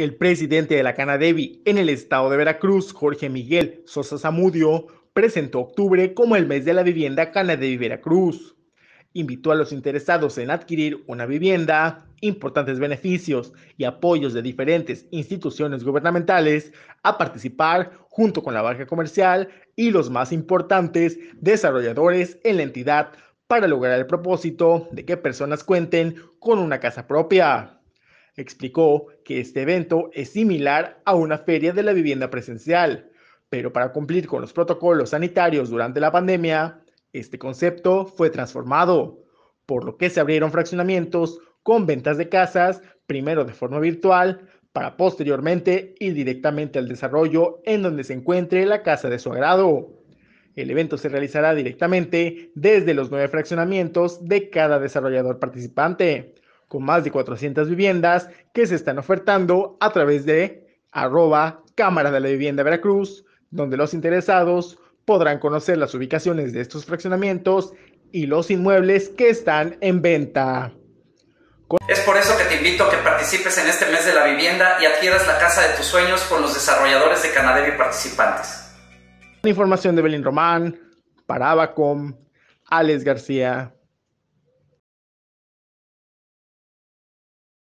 El presidente de la Canadevi en el estado de Veracruz, Jorge Miguel Sosa Zamudio, presentó octubre como el mes de la vivienda Canadevi Veracruz. Invitó a los interesados en adquirir una vivienda, importantes beneficios y apoyos de diferentes instituciones gubernamentales a participar junto con la banca comercial y los más importantes desarrolladores en la entidad para lograr el propósito de que personas cuenten con una casa propia. Explicó que este evento es similar a una feria de la vivienda presencial, pero para cumplir con los protocolos sanitarios durante la pandemia, este concepto fue transformado, por lo que se abrieron fraccionamientos con ventas de casas, primero de forma virtual, para posteriormente ir directamente al desarrollo en donde se encuentre la casa de su agrado. El evento se realizará directamente desde los nueve fraccionamientos de cada desarrollador participante, con más de 400 viviendas que se están ofertando a través de arroba Cámara de la Vivienda Veracruz, donde los interesados podrán conocer las ubicaciones de estos fraccionamientos y los inmuebles que están en venta. Es por eso que te invito a que participes en este mes de la vivienda y adquieras la casa de tus sueños con los desarrolladores de Canadá y participantes. Información de Belín Román, Parabacom, Alex García.